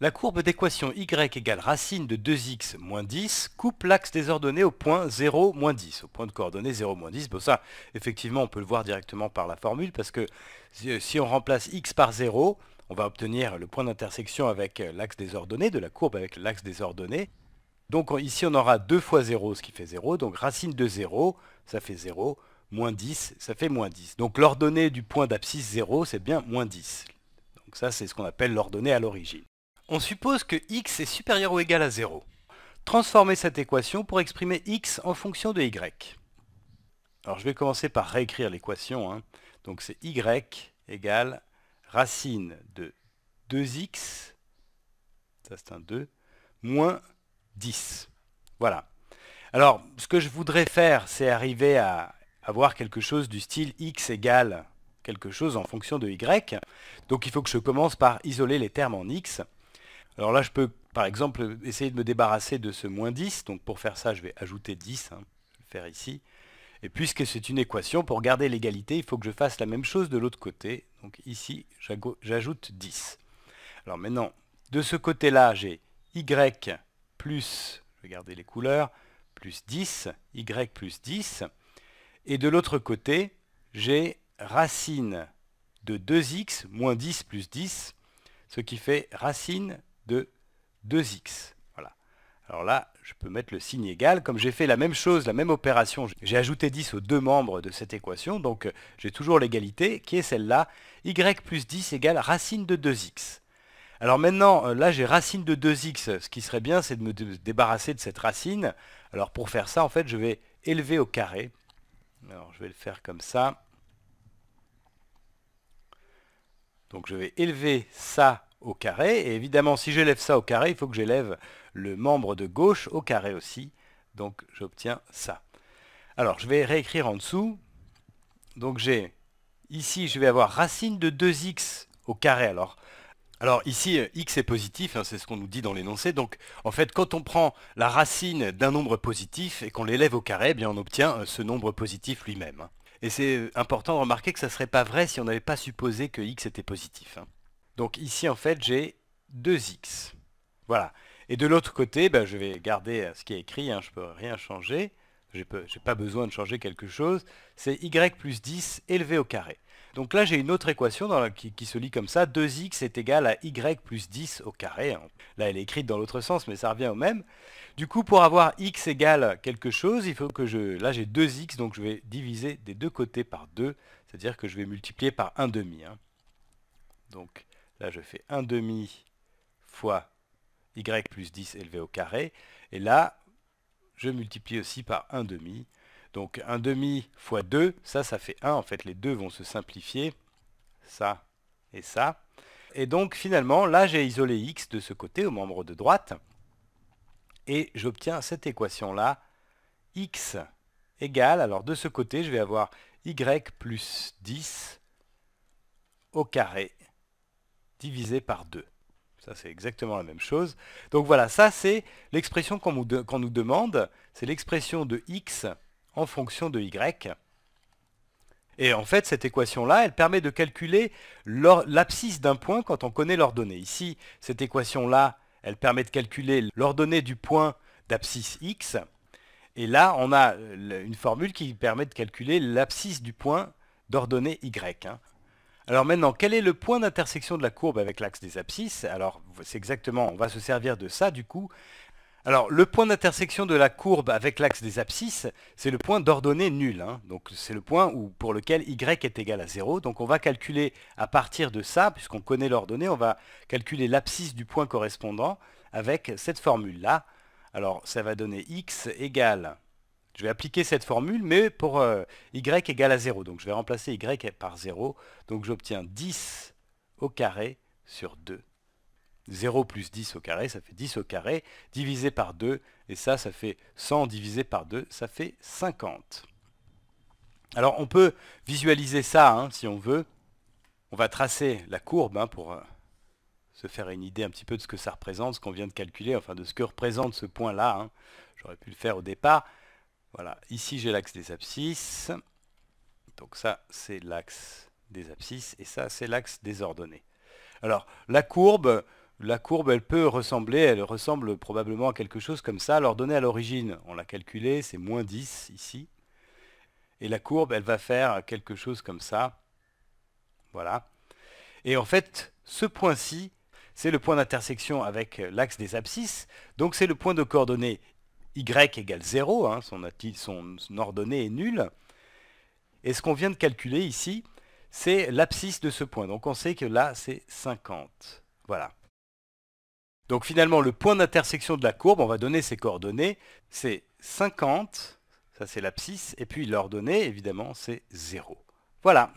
La courbe d'équation y égale racine de 2x moins 10 coupe l'axe des ordonnées au point 0 moins 10, au point de coordonnées 0 moins 10. Bon ça, effectivement, on peut le voir directement par la formule parce que si euh, on remplace x par 0, on va obtenir le point d'intersection avec euh, l'axe des ordonnées, de la courbe avec l'axe des ordonnées. Donc ici, on aura 2 fois 0, ce qui fait 0. Donc racine de 0, ça fait 0. Moins 10, ça fait moins 10. Donc l'ordonnée du point d'abscisse 0, c'est bien moins 10. Donc ça, c'est ce qu'on appelle l'ordonnée à l'origine. On suppose que x est supérieur ou égal à 0. Transformez cette équation pour exprimer x en fonction de y. Alors je vais commencer par réécrire l'équation. Hein. Donc c'est y égale racine de 2x, ça c'est un 2, moins 10. Voilà. Alors, ce que je voudrais faire, c'est arriver à avoir quelque chose du style x égale quelque chose en fonction de y. Donc il faut que je commence par isoler les termes en x. Alors là, je peux, par exemple, essayer de me débarrasser de ce moins 10. Donc pour faire ça, je vais ajouter 10. je vais le faire ici. Et puisque c'est une équation, pour garder l'égalité, il faut que je fasse la même chose de l'autre côté. Donc ici, j'ajoute 10. Alors maintenant, de ce côté-là, j'ai y plus, je vais garder les couleurs, plus 10, y plus 10. Et de l'autre côté, j'ai racine de 2x moins 10 plus 10, ce qui fait racine de 2x. Voilà. Alors là, je peux mettre le signe égal. Comme j'ai fait la même chose, la même opération, j'ai ajouté 10 aux deux membres de cette équation, donc euh, j'ai toujours l'égalité qui est celle-là, y plus 10 égale racine de 2x. Alors maintenant, euh, là j'ai racine de 2x, ce qui serait bien c'est de me débarrasser de cette racine. Alors pour faire ça, en fait, je vais élever au carré. Alors je vais le faire comme ça. Donc je vais élever ça au carré. Et évidemment, si j'élève ça au carré, il faut que j'élève le membre de gauche au carré aussi. Donc j'obtiens ça. Alors je vais réécrire en dessous. Donc j'ai ici, je vais avoir racine de 2x au carré. Alors, alors ici, euh, x est positif, hein, c'est ce qu'on nous dit dans l'énoncé. Donc en fait, quand on prend la racine d'un nombre positif et qu'on l'élève au carré, eh bien on obtient euh, ce nombre positif lui-même. Hein. Et c'est important de remarquer que ça ne serait pas vrai si on n'avait pas supposé que x était positif. Hein. Donc ici, en fait, j'ai 2x. Voilà. Et de l'autre côté, ben, je vais garder euh, ce qui est écrit, hein, je ne peux rien changer. Je n'ai pas besoin de changer quelque chose. C'est y plus 10 élevé au carré. Donc là, j'ai une autre équation dans qui, se lit comme ça. 2x est égal à y plus 10 au carré. Là, elle est écrite dans l'autre sens, mais ça revient au même. Du coup, pour avoir x égale quelque chose, il faut que je... Là, j'ai 2x, donc je vais diviser des deux côtés par 2. C'est-à-dire que je vais multiplier par 1 demi. Hein. Donc Là, je fais 1 demi fois y plus 10 élevé au carré. Et là, je multiplie aussi par 1 demi. Donc 1 demi fois 2, ça, ça fait 1. En fait, les deux vont se simplifier. Ça et ça. Et donc, finalement, là, j'ai isolé x de ce côté, au membre de droite. Et j'obtiens cette équation-là, x égale, alors de ce côté, je vais avoir y plus 10 au carré divisé par 2. Ça, c'est exactement la même chose. Donc voilà, ça, c'est l'expression qu'on nous, demande. C'est l'expression de x en fonction de y. Et en fait, cette équation-là, elle permet de calculer l'abscisse d'un point quand on connaît l'ordonnée. Ici, cette équation-là, elle permet de calculer l'ordonnée du point d'abscisse x. Et là, on a euh, une formule qui permet de calculer l'abscisse du point d'ordonnée y. Hein. Alors maintenant, quel est le point d'intersection de la courbe avec l'axe des abscisses Alors c'est exactement, on va se servir de ça du coup. Alors le point d'intersection de la courbe avec l'axe des abscisses, c'est le point d'ordonnée nulle. Hein. Donc c'est le point où, pour lequel y est égal à 0. Donc on va calculer à partir de ça, puisqu'on connaît l'ordonnée, on va calculer l'abscisse du point correspondant avec cette formule-là. Alors ça va donner x égale je vais appliquer cette formule, mais pour euh, y égale à 0. Donc je vais remplacer y par 0. Donc j'obtiens 10 au carré sur 2. 0 plus 10 au carré, ça fait 10 au carré, divisé par 2, et ça, ça fait 100 divisé par 2, ça fait 50. Alors on peut visualiser ça, hein, si on veut. On va tracer la courbe hein, pour euh, se faire une idée un petit peu de ce que ça représente, ce qu'on vient de calculer, enfin de ce que représente ce point-là. Hein. J'aurais pu le faire au départ. Voilà, ici j'ai l'axe des abscisses. Donc ça, c'est l'axe des abscisses et ça, c'est l'axe des ordonnées. Alors, la courbe, la courbe, elle peut ressembler, elle ressemble probablement à quelque chose comme ça. L'ordonnée à l'origine, on l'a calculée, c'est moins 10 ici. Et la courbe, elle va faire quelque chose comme ça. Voilà. Et en fait, ce point-ci, c'est le point d'intersection avec l'axe des abscisses. Donc c'est le point de coordonnées y égale 0, hein, son, son, ordonnée est nulle. Et ce qu'on vient de calculer ici, c'est l'abscisse de ce point. Donc on sait que là, c'est 50. Voilà. Donc finalement, le point d'intersection de la courbe, on va donner ses coordonnées, c'est 50, ça c'est l'abscisse, et puis l'ordonnée, évidemment, c'est 0. Voilà.